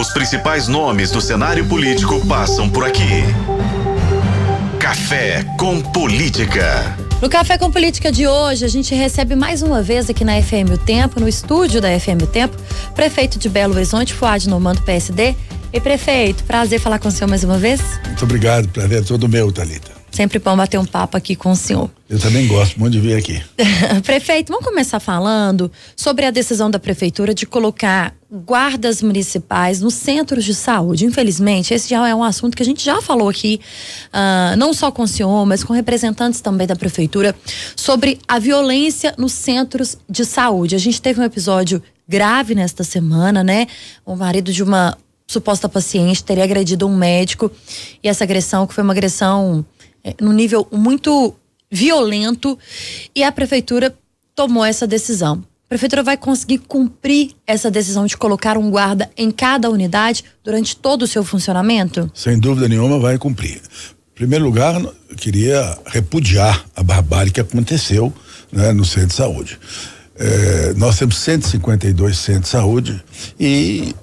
Os principais nomes do cenário político passam por aqui. Café com Política. No Café com Política de hoje, a gente recebe mais uma vez aqui na FM O Tempo, no estúdio da FM O Tempo, prefeito de Belo Horizonte, Fuad Normando PSD. E prefeito, prazer falar com o senhor mais uma vez. Muito obrigado, prazer é todo meu, Thalita sempre bom bater um papo aqui com o senhor. Eu também gosto muito de vir aqui. Prefeito, vamos começar falando sobre a decisão da prefeitura de colocar guardas municipais nos centros de saúde. Infelizmente, esse já é um assunto que a gente já falou aqui, uh, não só com o senhor, mas com representantes também da prefeitura, sobre a violência nos centros de saúde. A gente teve um episódio grave nesta semana, né? O marido de uma suposta paciente teria agredido um médico e essa agressão, que foi uma agressão no é, num nível muito violento e a prefeitura tomou essa decisão. A prefeitura vai conseguir cumprir essa decisão de colocar um guarda em cada unidade durante todo o seu funcionamento? Sem dúvida nenhuma vai cumprir. Em primeiro lugar, eu queria repudiar a barbárie que aconteceu né, no centro de saúde. É, nós temos 152 centros de saúde e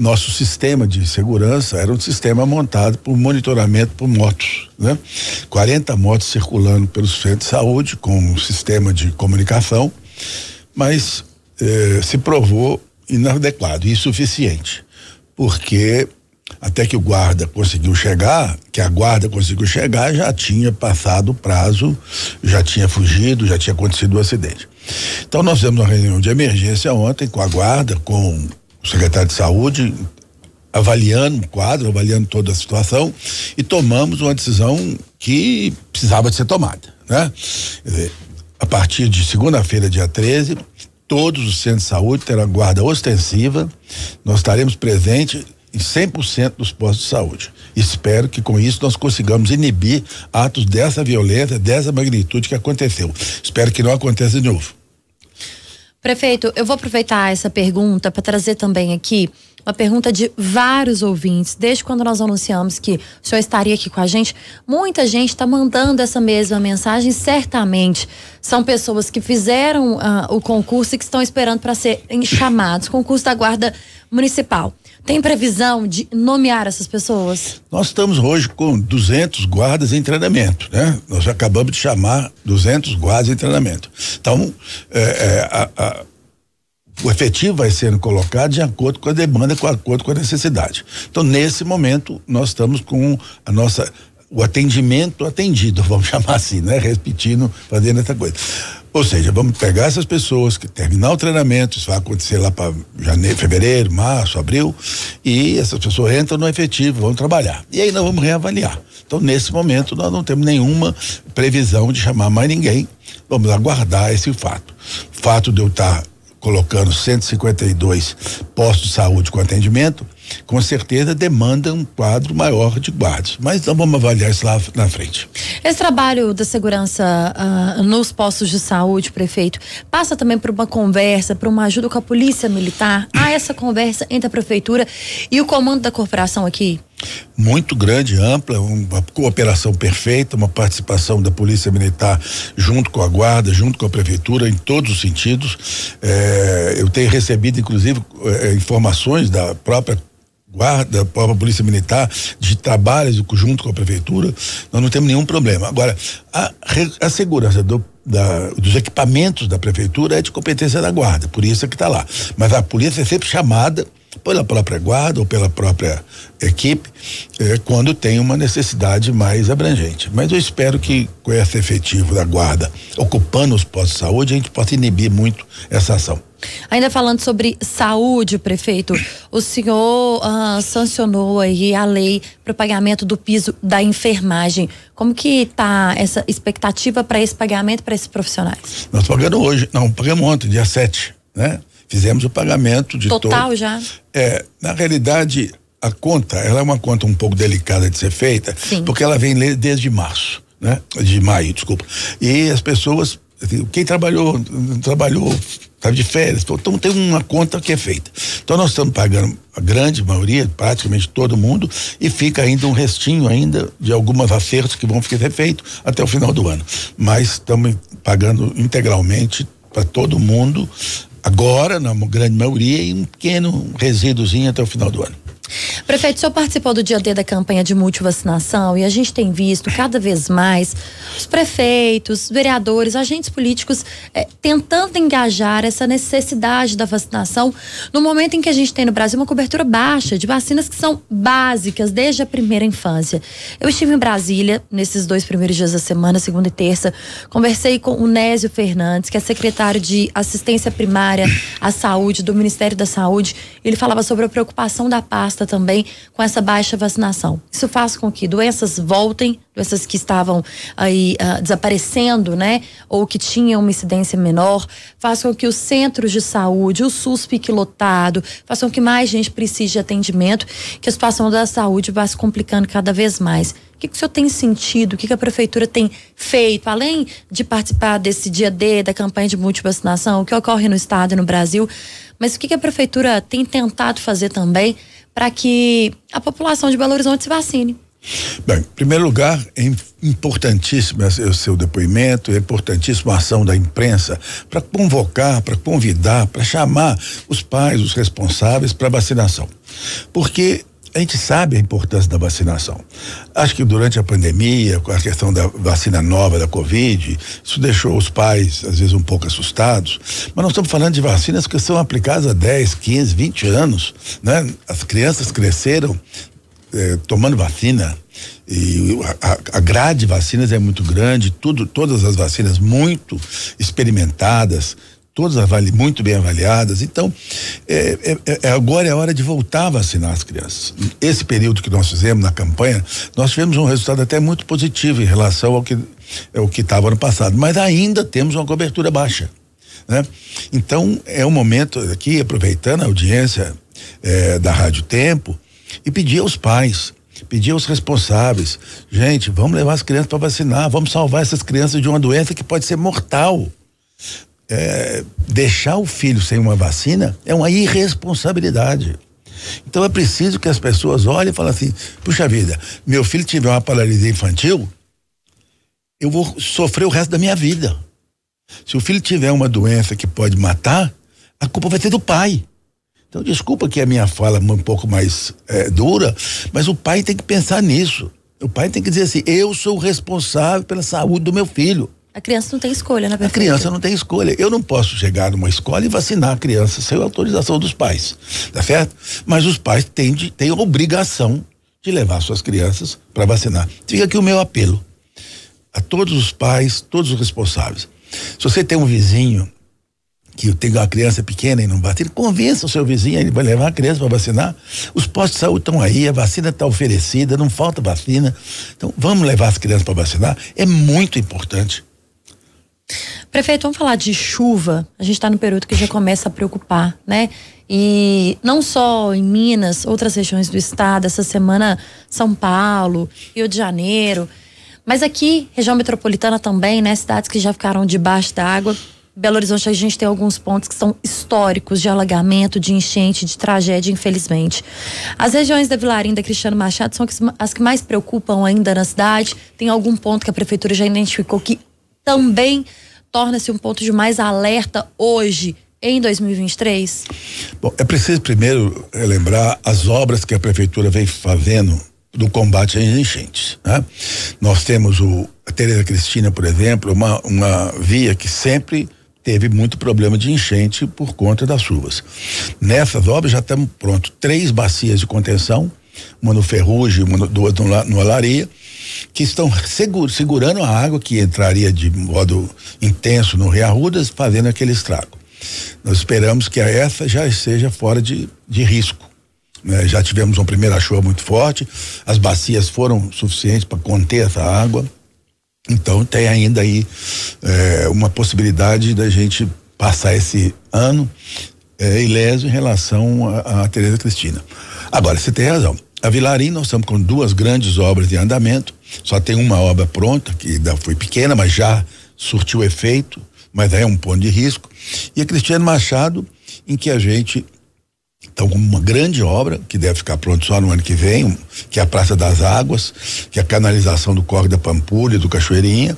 nosso sistema de segurança era um sistema montado por monitoramento por motos, né? 40 motos circulando pelo centro de saúde com um sistema de comunicação, mas eh, se provou inadequado e insuficiente, porque até que o guarda conseguiu chegar, que a guarda conseguiu chegar, já tinha passado o prazo, já tinha fugido, já tinha acontecido o um acidente. Então nós fizemos uma reunião de emergência ontem com a guarda, com o secretário de saúde, avaliando o quadro, avaliando toda a situação e tomamos uma decisão que precisava de ser tomada, né? Dizer, a partir de segunda-feira, dia 13, todos os centros de saúde terão guarda ostensiva. Nós estaremos presentes em 100% dos postos de saúde. Espero que com isso nós consigamos inibir atos dessa violência, dessa magnitude que aconteceu. Espero que não aconteça de novo. Prefeito, eu vou aproveitar essa pergunta para trazer também aqui uma pergunta de vários ouvintes. Desde quando nós anunciamos que o senhor estaria aqui com a gente, muita gente está mandando essa mesma mensagem. Certamente são pessoas que fizeram uh, o concurso e que estão esperando para serem chamados concurso da Guarda Municipal. Tem previsão de nomear essas pessoas? Nós estamos hoje com 200 guardas em treinamento, né? Nós acabamos de chamar 200 guardas em treinamento. Então, é, é, a, a, o efetivo vai sendo colocado de acordo com a demanda, de acordo com a necessidade. Então, nesse momento, nós estamos com a nossa o atendimento atendido, vamos chamar assim, né? Repetindo, fazendo essa coisa. Ou seja, vamos pegar essas pessoas que terminar o treinamento, isso vai acontecer lá para janeiro, fevereiro, março, abril, e essas pessoas entram no efetivo, vão trabalhar. E aí nós vamos reavaliar. Então, nesse momento, nós não temos nenhuma previsão de chamar mais ninguém. Vamos aguardar esse fato. O fato de eu estar colocando 152 postos de saúde com atendimento, com certeza demanda um quadro maior de guardas. Mas não vamos avaliar isso lá na frente. Esse trabalho da segurança ah, nos postos de saúde, prefeito, passa também por uma conversa, por uma ajuda com a polícia militar? Há ah, essa conversa entre a prefeitura e o comando da corporação aqui? muito grande, ampla, uma cooperação perfeita, uma participação da Polícia Militar junto com a Guarda, junto com a Prefeitura, em todos os sentidos. É, eu tenho recebido, inclusive, é, informações da própria guarda, a própria polícia militar, de trabalhos junto com a prefeitura, nós não temos nenhum problema. Agora, a, a segurança do, da, dos equipamentos da prefeitura é de competência da guarda, por isso é que está lá. Mas a polícia é sempre chamada pela própria guarda ou pela própria equipe, é, quando tem uma necessidade mais abrangente. Mas eu espero que com esse efetivo da guarda ocupando os postos de saúde, a gente possa inibir muito essa ação. Ainda falando sobre saúde, prefeito, o senhor ah, sancionou aí a lei para o pagamento do piso da enfermagem. Como que está essa expectativa para esse pagamento para esses profissionais? Nós pagamos hoje, não, pagamos ontem, dia 7, né? Fizemos o pagamento de total todo. já. É, na realidade, a conta, ela é uma conta um pouco delicada de ser feita, Sim. porque ela vem desde março, né? De maio, desculpa. E as pessoas assim, quem trabalhou trabalhou estava de férias. Então tem uma conta que é feita. Então nós estamos pagando a grande maioria, praticamente todo mundo, e fica ainda um restinho ainda de algumas acertos que vão ser feitos até o final do ano. Mas estamos pagando integralmente para todo mundo agora, na grande maioria, e um pequeno resíduozinho até o final do ano. Prefeito, o senhor participou do dia D da campanha de multivacinação e a gente tem visto cada vez mais os prefeitos, vereadores, agentes políticos eh, tentando engajar essa necessidade da vacinação no momento em que a gente tem no Brasil uma cobertura baixa de vacinas que são básicas desde a primeira infância. Eu estive em Brasília nesses dois primeiros dias da semana, segunda e terça, conversei com o Nésio Fernandes, que é secretário de Assistência Primária à Saúde do Ministério da Saúde. Ele falava sobre a preocupação da pasta também com essa baixa vacinação. Isso faz com que doenças voltem, doenças que estavam aí uh, desaparecendo, né? Ou que tinham uma incidência menor, faz com que os centros de saúde, o SUS fique lotado, façam com que mais gente precise de atendimento, que a situação da saúde vá se complicando cada vez mais. O que, que o senhor tem sentido? O que, que, a prefeitura tem feito? Além de participar desse dia D, da campanha de multivacinação, o que ocorre no estado e no Brasil, mas o que, que a prefeitura tem tentado fazer também para que a população de Belo Horizonte se vacine. Bem, em primeiro lugar, é importantíssimo o seu depoimento, é importantíssima a ação da imprensa para convocar, para convidar, para chamar os pais, os responsáveis para vacinação. Porque a gente sabe a importância da vacinação. Acho que durante a pandemia, com a questão da vacina nova da Covid, isso deixou os pais, às vezes, um pouco assustados. Mas nós estamos falando de vacinas que são aplicadas há 10, 15, 20 anos. Né? As crianças cresceram eh, tomando vacina. E a, a grade de vacinas é muito grande, tudo, todas as vacinas muito experimentadas, todas avali, muito bem avaliadas. Então, é, é, é, é agora é a hora de voltar a vacinar as crianças. Esse período que nós fizemos na campanha, nós tivemos um resultado até muito positivo em relação ao que é o que estava no passado, mas ainda temos uma cobertura baixa. Né? Então, é o momento aqui, aproveitando a audiência é, da Rádio Tempo, e pedir aos pais, pedir aos responsáveis: gente, vamos levar as crianças para vacinar, vamos salvar essas crianças de uma doença que pode ser mortal é, deixar o filho sem uma vacina é uma irresponsabilidade. Então é preciso que as pessoas olhem e falem assim: puxa vida, meu filho tiver uma paralisia infantil, eu vou sofrer o resto da minha vida. Se o filho tiver uma doença que pode matar, a culpa vai ser do pai. Então, desculpa que a minha fala é um pouco mais é, dura, mas o pai tem que pensar nisso. O pai tem que dizer assim: eu sou responsável pela saúde do meu filho. A criança não tem escolha, né, verdade. A criança não tem escolha. Eu não posso chegar numa escola e vacinar a criança sem a autorização dos pais, tá certo? Mas os pais têm, de, têm obrigação de levar suas crianças para vacinar. Fica aqui o meu apelo a todos os pais, todos os responsáveis. Se você tem um vizinho que tem uma criança pequena e não vacina, convença o seu vizinho, ele vai levar a criança para vacinar. Os postos de saúde estão aí, a vacina está oferecida, não falta vacina. Então, vamos levar as crianças para vacinar. É muito importante Prefeito, vamos falar de chuva. A gente está no período que já começa a preocupar, né? E não só em Minas, outras regiões do estado, essa semana São Paulo, Rio de Janeiro. Mas aqui, região metropolitana também, né? Cidades que já ficaram debaixo da água. Belo Horizonte, a gente tem alguns pontos que são históricos de alagamento, de enchente, de tragédia, infelizmente. As regiões da Vilarinda Cristiano Machado são as que mais preocupam ainda na cidade. Tem algum ponto que a prefeitura já identificou que também torna-se um ponto de mais alerta hoje, em 2023? Bom, é preciso primeiro relembrar eh, as obras que a prefeitura vem fazendo do combate às enchentes. Né? Nós temos o a Tereza Cristina, por exemplo, uma, uma via que sempre teve muito problema de enchente por conta das chuvas. Nessas obras já estamos pronto três bacias de contenção, uma no Ferrugem, uma no, duas no, no Alaria que estão seguro, segurando a água que entraria de modo intenso no Rio Arrudas, fazendo aquele estrago. Nós esperamos que essa já esteja fora de, de risco. Né? Já tivemos uma primeira chuva muito forte, as bacias foram suficientes para conter essa água. Então tem ainda aí eh, uma possibilidade da gente passar esse ano é, ileso em relação a, a Tereza Cristina. Agora, você tem razão. A Vilarim, nós estamos com duas grandes obras de andamento, só tem uma obra pronta, que ainda foi pequena, mas já surtiu efeito, mas é um ponto de risco. E a Cristiano Machado, em que a gente então, com uma grande obra que deve ficar pronta só no ano que vem, que é a Praça das Águas, que é a canalização do Corre da Pampulha, do Cachoeirinha,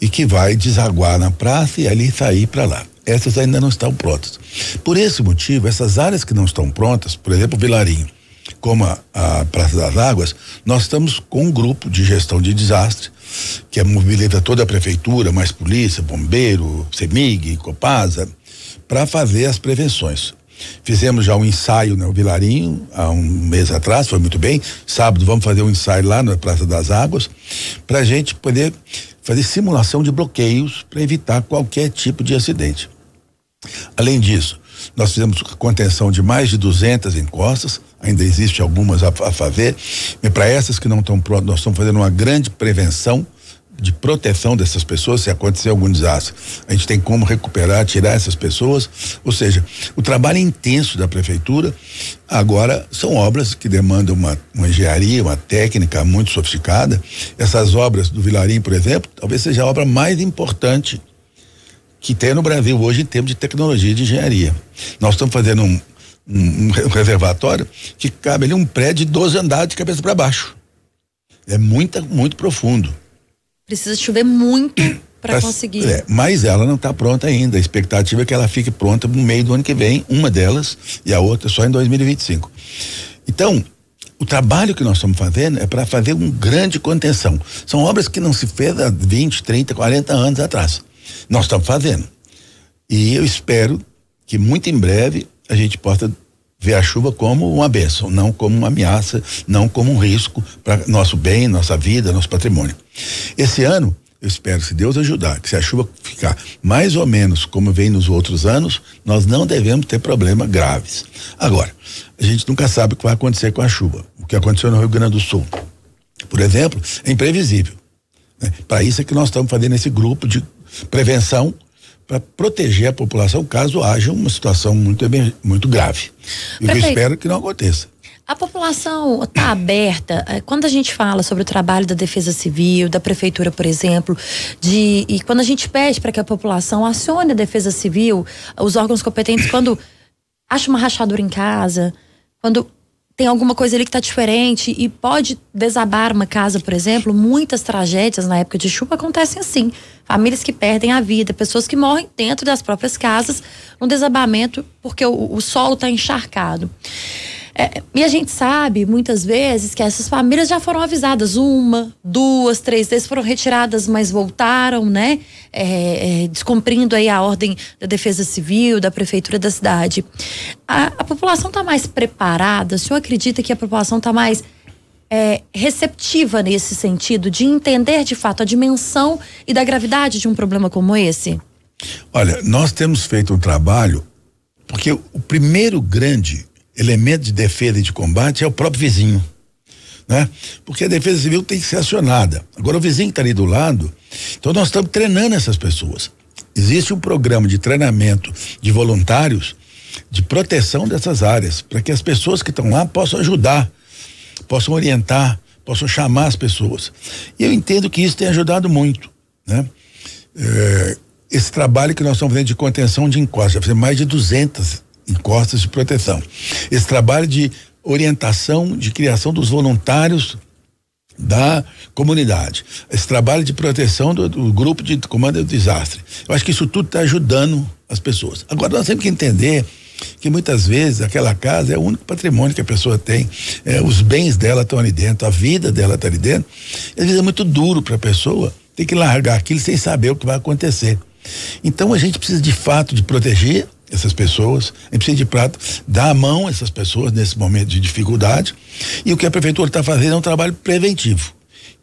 e que vai desaguar na praça e ali sair para lá. Essas ainda não estão prontas. Por esse motivo, essas áreas que não estão prontas, por exemplo, o Vilarinho, como a, a Praça das Águas, nós estamos com um grupo de gestão de desastre que é mobilita toda a prefeitura, mais polícia, bombeiro, CEMIG, Copasa, para fazer as prevenções. Fizemos já um ensaio no né, Vilarinho há um mês atrás, foi muito bem. Sábado vamos fazer um ensaio lá na Praça das Águas, para a gente poder fazer simulação de bloqueios para evitar qualquer tipo de acidente. Além disso, nós fizemos contenção de mais de 200 encostas, ainda existe algumas a, a fazer. E para essas que não estão prontas, nós estamos fazendo uma grande prevenção de proteção dessas pessoas se acontecer algum desastre. A gente tem como recuperar, tirar essas pessoas. Ou seja, o trabalho intenso da prefeitura agora são obras que demandam uma, uma engenharia, uma técnica muito sofisticada. Essas obras do Vilarim, por exemplo, talvez seja a obra mais importante que tem no Brasil hoje em termos de tecnologia de engenharia. Nós estamos fazendo um, um, um reservatório que cabe ali um prédio de 12 andares de cabeça para baixo. É muito muito profundo. Precisa chover muito para conseguir. É, mas ela não está pronta ainda. A expectativa é que ela fique pronta no meio do ano que vem, uma delas, e a outra só em 2025. Então, o trabalho que nós estamos fazendo é para fazer um grande contenção. São obras que não se fez há 20, 30, 40 anos atrás. Nós estamos fazendo. E eu espero que muito em breve a gente possa ver a chuva como uma bênção, não como uma ameaça, não como um risco para nosso bem, nossa vida, nosso patrimônio. Esse ano, eu espero, se Deus ajudar, que se a chuva ficar mais ou menos como vem nos outros anos, nós não devemos ter problemas graves. Agora, a gente nunca sabe o que vai acontecer com a chuva. O que aconteceu no Rio Grande do Sul, por exemplo, é imprevisível. Né? Para isso é que nós estamos fazendo esse grupo de prevenção para proteger a população caso haja uma situação muito, muito grave. E eu espero é que não aconteça. A população está aberta. Eh, quando a gente fala sobre o trabalho da Defesa Civil, da Prefeitura, por exemplo, de, e quando a gente pede para que a população acione a Defesa Civil, os órgãos competentes, quando acha uma rachadura em casa, quando tem alguma coisa ali que está diferente e pode desabar uma casa, por exemplo. Muitas tragédias na época de chuva acontecem assim. Famílias que perdem a vida, pessoas que morrem dentro das próprias casas, um desabamento porque o, o solo está encharcado. É, e a gente sabe, muitas vezes, que essas famílias já foram avisadas uma, duas, três vezes, foram retiradas, mas voltaram, né? É, é, descumprindo aí a ordem da Defesa Civil, da Prefeitura da cidade. A, a população está mais preparada? O senhor acredita que a população está mais é, receptiva nesse sentido, de entender de fato a dimensão e da gravidade de um problema como esse? Olha, nós temos feito um trabalho, porque o primeiro grande elemento de defesa e de combate é o próprio vizinho. Né? Porque a defesa civil tem que ser acionada. Agora, o vizinho que está ali do lado, então nós estamos treinando essas pessoas. Existe um programa de treinamento de voluntários de proteção dessas áreas, para que as pessoas que estão lá possam ajudar, possam orientar, possam chamar as pessoas. E eu entendo que isso tem ajudado muito. Né? É, esse trabalho que nós estamos fazendo de contenção de encostas, já fizemos mais de 200 encostas de proteção. Esse trabalho de orientação, de criação dos voluntários da comunidade, esse trabalho de proteção do, do grupo de comando do desastre. Eu acho que isso tudo está ajudando as pessoas. Agora nós temos que entender que muitas vezes aquela casa é o único patrimônio que a pessoa tem, é, os bens dela estão ali dentro, a vida dela está ali dentro. Às vezes é muito duro para a pessoa ter que largar aquilo sem saber o que vai acontecer. Então a gente precisa de fato de proteger essas pessoas, a gente precisa de prata, dar a mão a essas pessoas nesse momento de dificuldade. E o que a prefeitura está fazendo é um trabalho preventivo,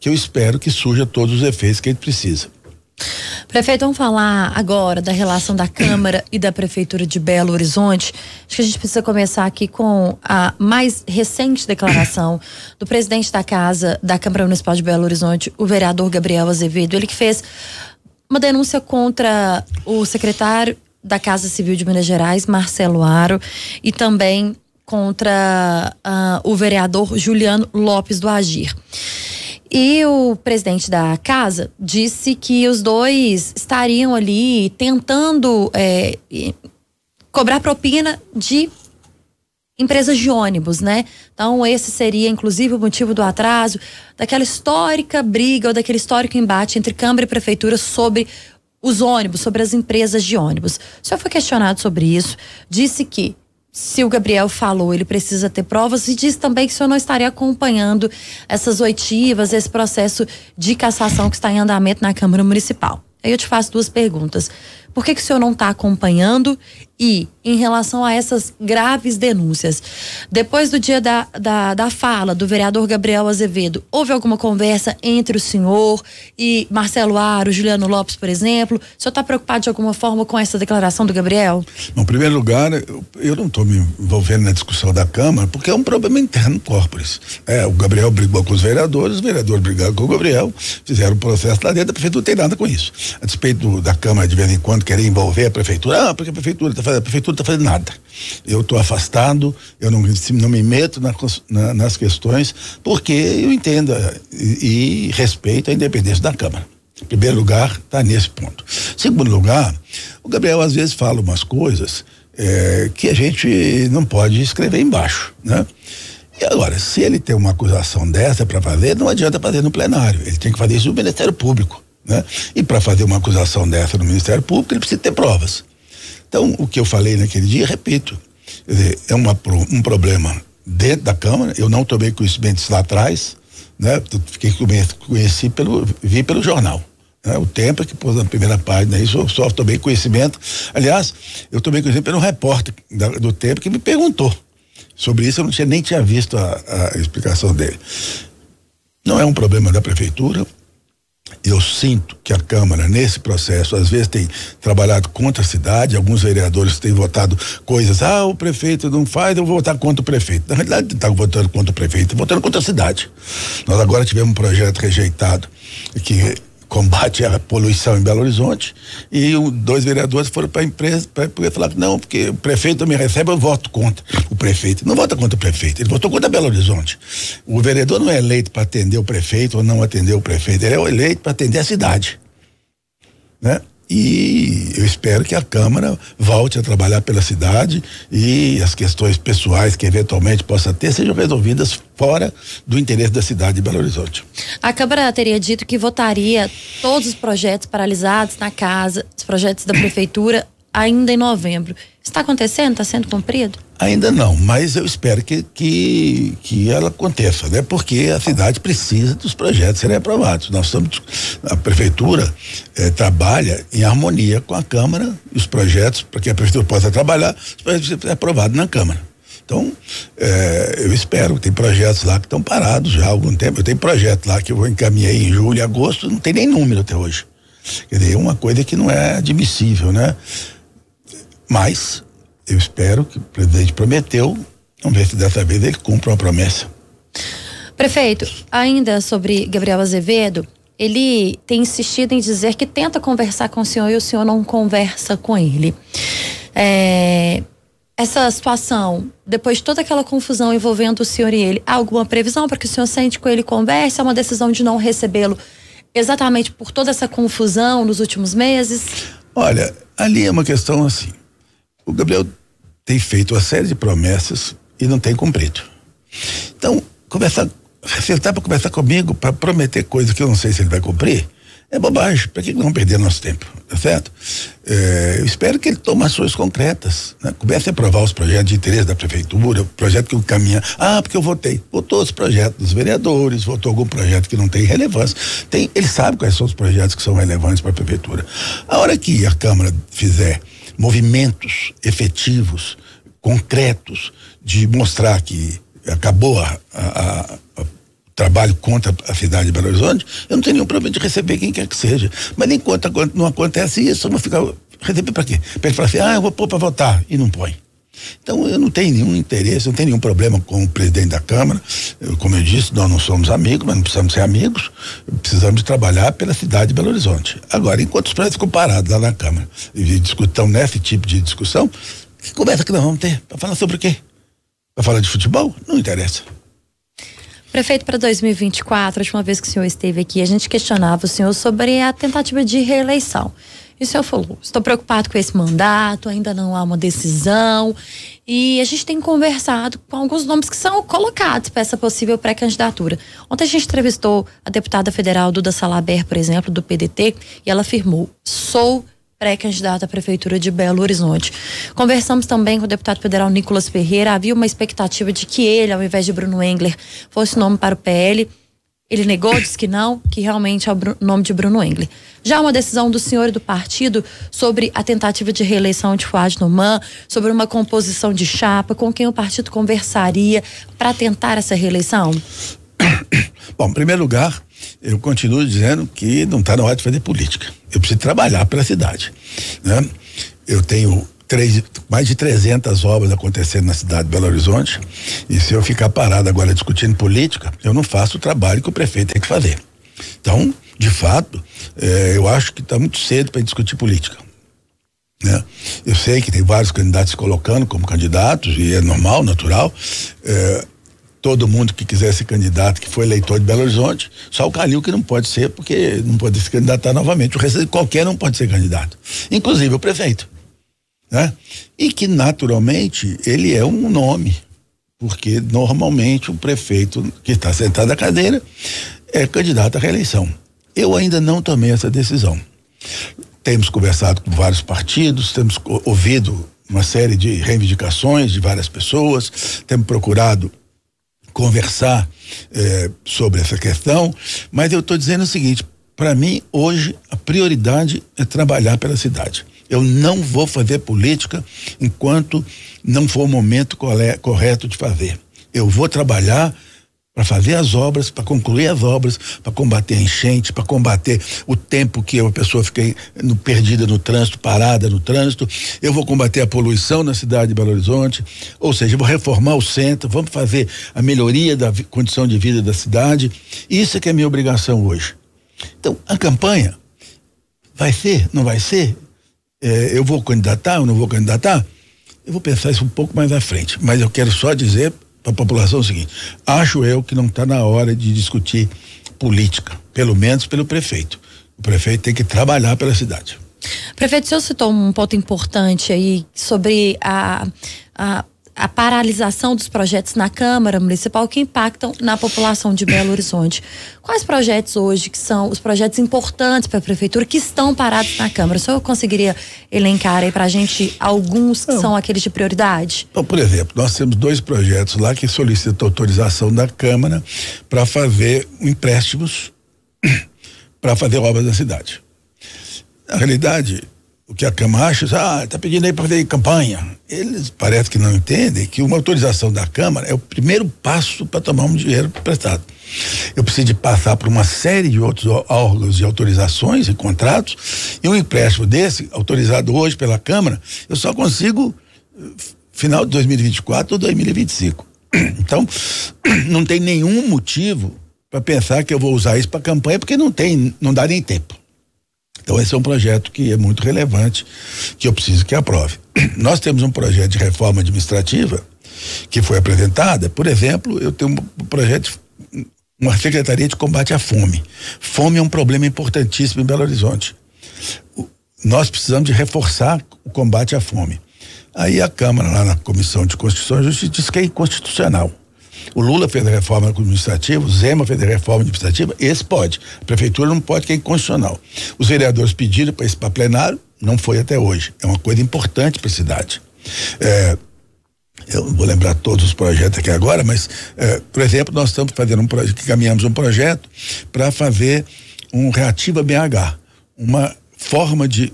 que eu espero que surja todos os efeitos que a gente precisa. Prefeito, vamos falar agora da relação da Câmara e da Prefeitura de Belo Horizonte. Acho que a gente precisa começar aqui com a mais recente declaração do presidente da Casa da Câmara Municipal de Belo Horizonte, o vereador Gabriel Azevedo. Ele que fez uma denúncia contra o secretário da Casa Civil de Minas Gerais, Marcelo Aro, e também contra uh, o vereador Juliano Lopes do Agir. E o presidente da casa disse que os dois estariam ali tentando é, cobrar propina de empresas de ônibus, né? Então, esse seria, inclusive, o motivo do atraso daquela histórica briga ou daquele histórico embate entre Câmara e Prefeitura sobre os ônibus, sobre as empresas de ônibus. O senhor foi questionado sobre isso, disse que se o Gabriel falou, ele precisa ter provas e diz também que o senhor não estaria acompanhando essas oitivas, esse processo de cassação que está em andamento na Câmara Municipal. Aí eu te faço duas perguntas. Por que, que o senhor não está acompanhando? E em relação a essas graves denúncias, depois do dia da, da, da fala do vereador Gabriel Azevedo, houve alguma conversa entre o senhor e Marcelo Aro, Juliano Lopes, por exemplo? O senhor está preocupado de alguma forma com essa declaração do Gabriel? em primeiro lugar, eu, eu não estou me envolvendo na discussão da Câmara, porque é um problema interno corporis. É, o Gabriel brigou com os vereadores, os vereadores brigaram com o Gabriel, fizeram o processo lá dentro, a prefeitura não tem nada com isso. A despeito do, da Câmara de vez em quando tentando querer envolver a prefeitura. Ah, porque a prefeitura está fazendo, a prefeitura está fazendo nada. Eu estou afastado, eu não, não me meto na, na, nas questões, porque eu entendo eh, e, e respeito a independência da Câmara. Em primeiro lugar, está nesse ponto. Segundo lugar, o Gabriel às vezes fala umas coisas é, que a gente não pode escrever embaixo, né? E agora, se ele tem uma acusação dessa para fazer, não adianta fazer no plenário. Ele tem que fazer isso no Ministério Público. Né? E para fazer uma acusação dessa no Ministério Público, ele precisa ter provas. Então, o que eu falei naquele dia, repito, dizer, é uma, um problema dentro da Câmara, eu não tomei conhecimento disso lá atrás, né? Fiquei conheci pelo, vi pelo jornal. Né? O tempo é que pôs na primeira página isso eu só tomei conhecimento. Aliás, eu tomei conhecimento pelo repórter da, do tempo que me perguntou. Sobre isso eu não tinha, nem tinha visto a, a explicação dele. Não é um problema da prefeitura, eu sinto que a Câmara, nesse processo, às vezes tem trabalhado contra a cidade, alguns vereadores têm votado coisas, ah, o prefeito não faz, eu vou votar contra o prefeito. Na realidade, está votando contra o prefeito, tá votando contra a cidade. Nós agora tivemos um projeto rejeitado que combate à poluição em Belo Horizonte. E o, dois vereadores foram para a empresa para poder falar que não, porque o prefeito me recebe, eu voto contra o prefeito. Não vota contra o prefeito, ele votou contra Belo Horizonte. O vereador não é eleito para atender o prefeito ou não atender o prefeito, ele é eleito para atender a cidade. Né? E eu espero que a Câmara volte a trabalhar pela cidade e as questões pessoais que eventualmente possa ter sejam resolvidas fora do interesse da cidade de Belo Horizonte. A Câmara teria dito que votaria todos os projetos paralisados na casa, os projetos da prefeitura ainda em novembro. Está acontecendo? Está sendo cumprido? Ainda não, mas eu espero que, que, que ela aconteça, né? Porque a cidade precisa dos projetos serem aprovados. Nós estamos, a prefeitura eh, trabalha em harmonia com a Câmara, os projetos, para que a prefeitura possa trabalhar, os projetos serem aprovados na Câmara. Então, eh, eu espero, tem projetos lá que estão parados já há algum tempo. Eu tenho projeto lá que eu encaminhei em julho, agosto, não tem nem número até hoje. Quer dizer, é uma coisa que não é admissível, né? Mas eu espero que o presidente prometeu, vamos ver se dessa vez ele cumpre uma promessa. Prefeito, ainda sobre Gabriel Azevedo, ele tem insistido em dizer que tenta conversar com o senhor e o senhor não conversa com ele. É, essa situação, depois de toda aquela confusão envolvendo o senhor e ele, há alguma previsão para que o senhor sente com ele e converse? É uma decisão de não recebê-lo exatamente por toda essa confusão nos últimos meses? Olha, ali é uma questão assim o Gabriel tem feito uma série de promessas e não tem cumprido. Então, começar, sentar para conversar comigo, para prometer coisas que eu não sei se ele vai cumprir, é bobagem. Para que não perder nosso tempo? Tá certo? É, eu espero que ele tome ações concretas. Né? Comece a aprovar os projetos de interesse da prefeitura, o projeto que caminha. Ah, porque eu votei. Votou os projetos dos vereadores, votou algum projeto que não tem relevância. Tem, ele sabe quais são os projetos que são relevantes para a prefeitura. A hora que a Câmara fizer movimentos efetivos, concretos, de mostrar que acabou a, a, a trabalho contra a cidade de Belo Horizonte, eu não tenho nenhum problema de receber quem quer que seja. Mas enquanto não acontece isso, eu vou ficar. Receber para quê? Pede para assim, ah, eu vou pôr para votar. E não põe. Então eu não tenho nenhum interesse, não tenho nenhum problema com o presidente da Câmara. Eu, como eu disse, nós não somos amigos, mas não precisamos ser amigos, precisamos trabalhar pela cidade de Belo Horizonte. Agora, enquanto os presidentes ficam parados lá na Câmara e discutam nesse tipo de discussão, que conversa que nós vamos ter? Para falar sobre o quê? Para falar de futebol? Não interessa. Prefeito, para 2024, a última vez que o senhor esteve aqui, a gente questionava o senhor sobre a tentativa de reeleição. E o senhor falou: estou preocupado com esse mandato, ainda não há uma decisão. E a gente tem conversado com alguns nomes que são colocados para essa possível pré-candidatura. Ontem a gente entrevistou a deputada federal Duda Salaber, por exemplo, do PDT, e ela afirmou: sou pré-candidata à Prefeitura de Belo Horizonte. Conversamos também com o deputado federal Nicolas Ferreira. Havia uma expectativa de que ele, ao invés de Bruno Engler, fosse nome para o PL. Ele negou, disse que não, que realmente é o nome de Bruno Engle. Já uma decisão do senhor e do partido sobre a tentativa de reeleição de Fuad Noman, sobre uma composição de chapa, com quem o partido conversaria para tentar essa reeleição? Bom, em primeiro lugar, eu continuo dizendo que não está na hora de fazer política. Eu preciso trabalhar pela cidade. Né? Eu tenho três, mais de 300 obras acontecendo na cidade de Belo Horizonte. E se eu ficar parado agora discutindo política, eu não faço o trabalho que o prefeito tem que fazer. Então, de fato, eh, eu acho que está muito cedo para discutir política. Né? Eu sei que tem vários candidatos se colocando como candidatos, e é normal, natural. Eh, todo mundo que quiser ser candidato, que foi eleitor de Belo Horizonte, só o Calil que não pode ser, porque não pode se candidatar novamente. O resto, qualquer não pode ser candidato, inclusive o prefeito né? E que naturalmente ele é um nome, porque normalmente o prefeito que está sentado na cadeira é candidato à reeleição. Eu ainda não tomei essa decisão. Temos conversado com vários partidos, temos ouvido uma série de reivindicações de várias pessoas, temos procurado conversar eh, sobre essa questão, mas eu estou dizendo o seguinte: para mim, hoje, a prioridade é trabalhar pela cidade. Eu não vou fazer política enquanto não for o momento correto de fazer. Eu vou trabalhar para fazer as obras, para concluir as obras, para combater a enchente, para combater o tempo que a pessoa fica no, perdida no trânsito, parada no trânsito. Eu vou combater a poluição na cidade de Belo Horizonte, ou seja, vou reformar o centro, vamos fazer a melhoria da condição de vida da cidade. Isso é que é minha obrigação hoje. Então, a campanha vai ser, não vai ser? é, eu vou candidatar, eu não vou candidatar, eu vou pensar isso um pouco mais à frente. Mas eu quero só dizer para a população o seguinte: acho eu que não está na hora de discutir política, pelo menos pelo prefeito. O prefeito tem que trabalhar pela cidade. Prefeito, o senhor citou um ponto importante aí sobre a, a a paralisação dos projetos na Câmara Municipal que impactam na população de Belo Horizonte. Quais projetos hoje que são os projetos importantes para a Prefeitura que estão parados na Câmara? O senhor conseguiria elencar aí para a gente alguns que Não. são aqueles de prioridade? Então, por exemplo, nós temos dois projetos lá que solicitam autorização da Câmara para fazer empréstimos para fazer obras na cidade. Na realidade, o que a Câmara acha, ah, está pedindo aí para fazer campanha. Eles parece que não entendem que uma autorização da Câmara é o primeiro passo para tomar um dinheiro prestado. Eu preciso de passar por uma série de outros órgãos e autorizações e contratos, e um empréstimo desse, autorizado hoje pela Câmara, eu só consigo eh, final de 2024 ou 2025. Então, não tem nenhum motivo para pensar que eu vou usar isso para campanha, porque não tem, não dá nem tempo. Então esse é um projeto que é muito relevante, que eu preciso que aprove. Nós temos um projeto de reforma administrativa que foi apresentada, por exemplo, eu tenho um projeto uma secretaria de combate à fome. Fome é um problema importantíssimo em Belo Horizonte. O, nós precisamos de reforçar o combate à fome. Aí a Câmara, lá na Comissão de Constituição e Justiça, diz que é inconstitucional. O Lula fez a reforma administrativa, o Zema fez a reforma administrativa, esse pode. A prefeitura não pode, que é inconstitucional. Os vereadores pediram para esse para plenário, não foi até hoje. É uma coisa importante para a cidade. É, eu não vou lembrar todos os projetos aqui agora, mas, é, por exemplo, nós estamos fazendo um projeto, caminhamos um projeto para fazer um reativa BH, uma forma de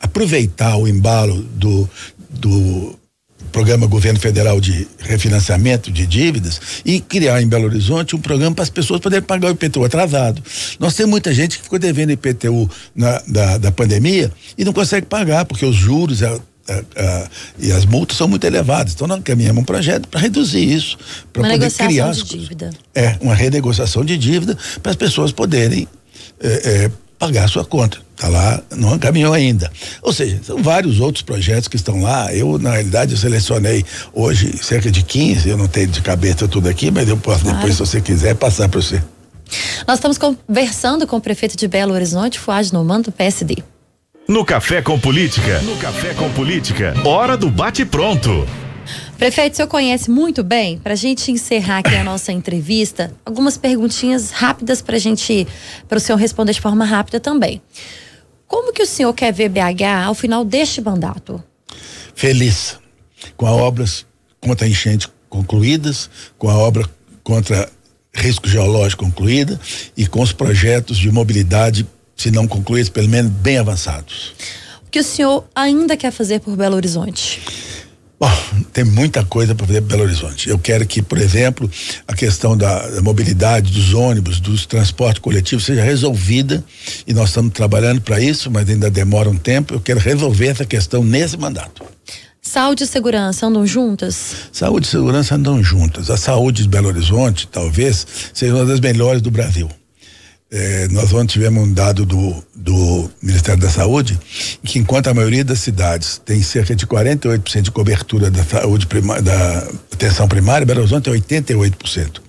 aproveitar o embalo do, do programa Governo Federal de Refinanciamento de Dívidas e criar em Belo Horizonte um programa para as pessoas poderem pagar o IPTU atrasado. Nós temos muita gente que ficou devendo IPTU na, da, da pandemia e não consegue pagar, porque os juros. e as multas são muito elevadas. Então, nós caminhamos um projeto para reduzir isso, para poder criar. Uma renegociação de dívida. É, uma renegociação de dívida para as pessoas poderem é, é, pagar a sua conta. Está lá, não caminhou ainda. Ou seja, são vários outros projetos que estão lá. Eu, na realidade, eu selecionei hoje cerca de 15, eu não tenho de cabeça tudo aqui, mas eu posso claro. depois, se você quiser, passar para você. Nós estamos conversando com o prefeito de Belo Horizonte, Fuad Noman, do PSD. No Café com Política. No Café com Política. Hora do bate-pronto. Prefeito, o senhor conhece muito bem. Para a gente encerrar aqui a nossa entrevista, algumas perguntinhas rápidas para a gente, para o senhor responder de forma rápida também. Como que o senhor quer ver BH ao final deste mandato? Feliz. Com as obras contra enchente concluídas, com a obra contra risco geológico concluída e com os projetos de mobilidade, se não concluídos, pelo menos bem avançados. O que o senhor ainda quer fazer por Belo Horizonte? Bom, tem muita coisa para fazer para Belo Horizonte. Eu quero que, por exemplo, a questão da, da mobilidade dos ônibus, dos transportes coletivos seja resolvida e nós estamos trabalhando para isso, mas ainda demora um tempo. Eu quero resolver essa questão nesse mandato. Saúde e segurança andam juntas? Saúde e segurança andam juntas. A saúde de Belo Horizonte, talvez, seja uma das melhores do Brasil. É, nós ontem tivemos um dado do, do Ministério da Saúde, que enquanto a maioria das cidades tem cerca de 48% de cobertura da saúde primária, da atenção primária, Belo Horizonte é 88%.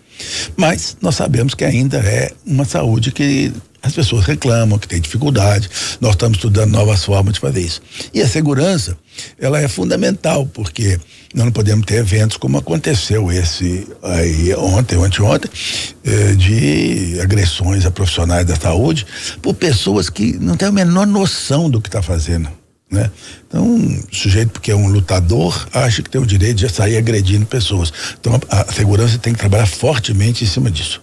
Mas nós sabemos que ainda é uma saúde que as pessoas reclamam que tem dificuldade, nós estamos estudando novas formas de fazer isso. E a segurança, ela é fundamental, porque nós não podemos ter eventos como aconteceu esse aí ontem, anteontem, eh, de agressões a profissionais da saúde por pessoas que não têm a menor noção do que está fazendo. Né? Então, um sujeito porque é um lutador acha que tem o direito de sair agredindo pessoas. Então, a, a segurança tem que trabalhar fortemente em cima disso.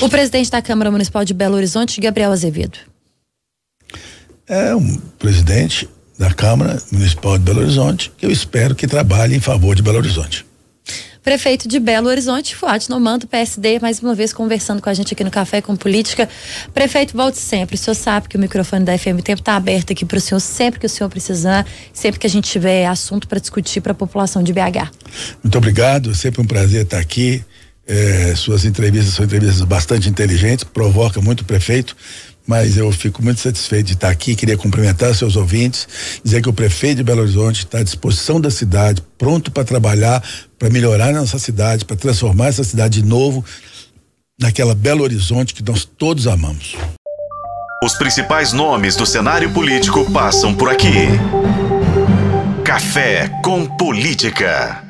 O presidente da Câmara Municipal de Belo Horizonte, Gabriel Azevedo. É um presidente da Câmara Municipal de Belo Horizonte que eu espero que trabalhe em favor de Belo Horizonte. Prefeito de Belo Horizonte, Fuad Noman, PSD, mais uma vez conversando com a gente aqui no Café com Política. Prefeito, volte sempre. O senhor sabe que o microfone da FM Tempo está aberto aqui para o senhor sempre que o senhor precisar, sempre que a gente tiver assunto para discutir para a população de BH. Muito obrigado, é sempre um prazer estar aqui. É, suas entrevistas são entrevistas bastante inteligentes, provoca muito o prefeito, mas eu fico muito satisfeito de estar aqui. Queria cumprimentar seus ouvintes, dizer que o prefeito de Belo Horizonte está à disposição da cidade, pronto para trabalhar, para melhorar nossa cidade, para transformar essa cidade de novo naquela Belo Horizonte que nós todos amamos. Os principais nomes do cenário político passam por aqui. Café com Política.